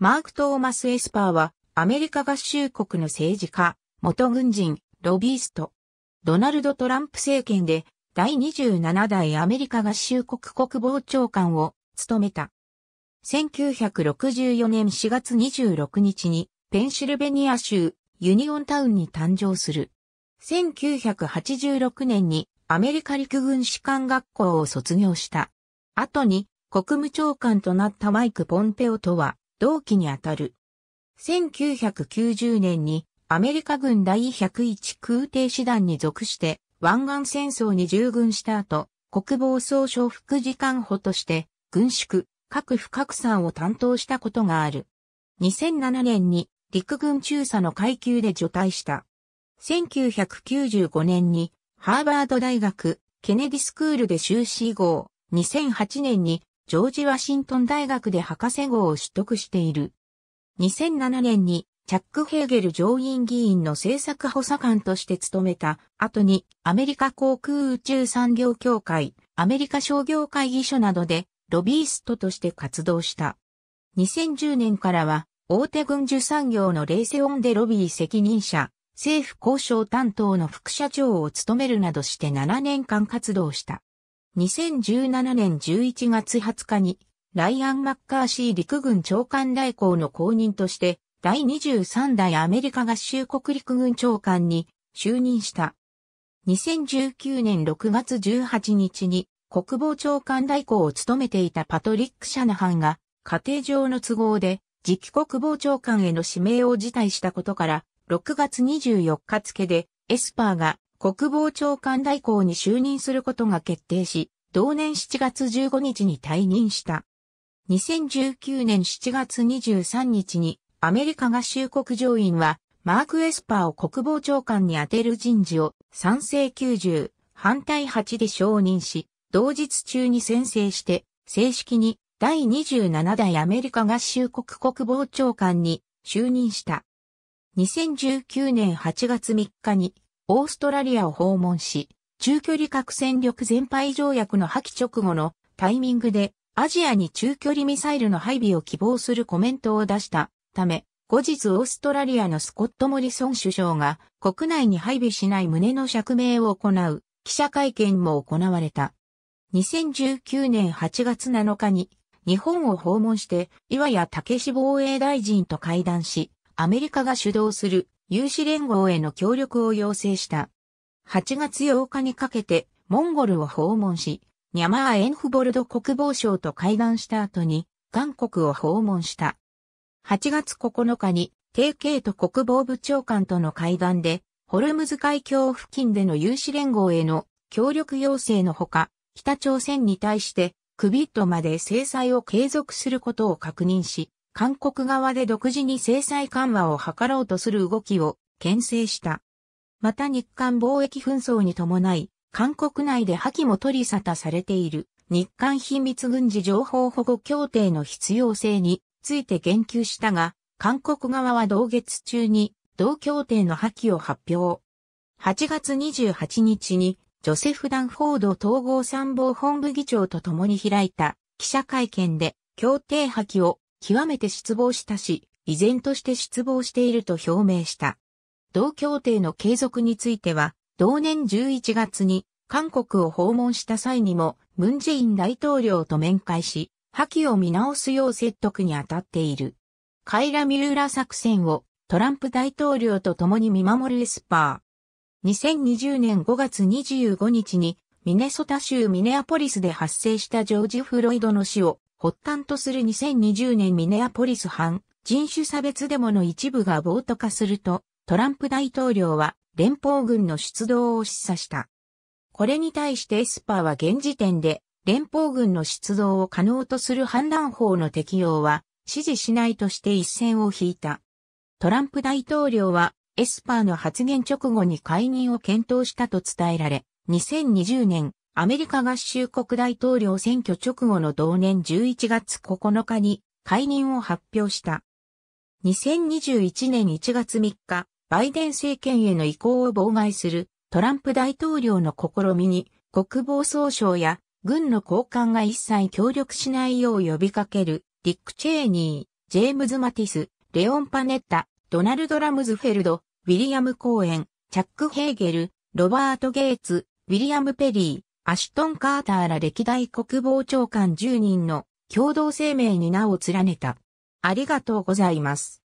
マーク・トーマス・エスパーは、アメリカ合衆国の政治家、元軍人、ロビースト。ドナルド・トランプ政権で、第27代アメリカ合衆国国防長官を務めた。1964年4月26日に、ペンシルベニア州、ユニオンタウンに誕生する。1986年にアメリカ陸軍士官学校を卒業した。後に国務長官となったマイク・ポンペオとは同期にあたる。1990年にアメリカ軍第101空挺師団に属して湾岸戦争に従軍した後、国防総省副次官補として軍縮、核不拡散を担当したことがある。2007年に陸軍中佐の階級で除隊した。1995年にハーバード大学ケネディスクールで修士号、2008年にジョージ・ワシントン大学で博士号を取得している。2007年にチャック・ヘーゲル上院議員の政策補佐官として務めた後にアメリカ航空宇宙産業協会、アメリカ商業会議所などでロビーストとして活動した。2010年からは大手軍需産業のレイセオンでロビー責任者、政府交渉担当の副社長を務めるなどして7年間活動した。2017年11月20日に、ライアン・マッカーシー陸軍長官代行の後任として、第23代アメリカ合衆国陸軍長官に就任した。2019年6月18日に国防長官代行を務めていたパトリック・シャナハンが家庭上の都合で次期国防長官への指名を辞退したことから6月24日付でエスパーが国防長官代行に就任することが決定し、同年7月15日に退任した。2019年7月23日にアメリカ合衆国上院はマーク・エスパーを国防長官に充てる人事を賛成90、反対8で承認し、同日中に宣誓して正式に第27代アメリカ合衆国国防長官に就任した。2019年8月3日にオーストラリアを訪問し、中距離核戦力全廃条約の破棄直後のタイミングでアジアに中距離ミサイルの配備を希望するコメントを出したため、後日オーストラリアのスコット・モリソン首相が国内に配備しない旨の釈明を行う記者会見も行われた。2019年8月7日に日本を訪問して岩谷武志防衛大臣と会談し、アメリカが主導する有志連合への協力を要請した。8月8日にかけて、モンゴルを訪問し、ニャマー・エンフボルド国防相と会談した後に、韓国を訪問した。8月9日に、定慶と国防部長官との会談で、ホルムズ海峡付近での有志連合への協力要請のほか、北朝鮮に対して、クビットまで制裁を継続することを確認し、韓国側で独自に制裁緩和を図ろうとする動きを牽制した。また日韓貿易紛争に伴い、韓国内で破棄も取り沙汰されている日韓秘密軍事情報保護協定の必要性について言及したが、韓国側は同月中に同協定の破棄を発表。8月28日にジョセフ・ダンフォード統合参謀本部議長と共に開いた記者会見で協定破棄を極めて失望したし、依然として失望していると表明した。同協定の継続については、同年11月に韓国を訪問した際にも、ムンジェイン大統領と面会し、破棄を見直すよう説得に当たっている。カイラ・ミューラ作戦をトランプ大統領と共に見守るエスパー。2020年5月25日にミネソタ州ミネアポリスで発生したジョージ・フロイドの死を発端とする2020年ミネアポリス犯、人種差別デモの一部が暴徒化すると、トランプ大統領は連邦軍の出動を示唆した。これに対してエスパーは現時点で連邦軍の出動を可能とする反乱法の適用は支持しないとして一線を引いた。トランプ大統領はエスパーの発言直後に解任を検討したと伝えられ、2020年アメリカ合衆国大統領選挙直後の同年11月9日に解任を発表した。2021年1月3日、バイデン政権への移行を妨害するトランプ大統領の試みに国防総省や軍の高官が一切協力しないよう呼びかけるリック・チェーニー、ジェームズ・マティス、レオン・パネッタ、ドナルド・ラムズフェルド、ウィリアム・コーエン、チャック・ヘーゲル、ロバート・ゲイツ、ウィリアム・ペリー、アシュトン・カーターら歴代国防長官10人の共同声明に名を連ねた。ありがとうございます。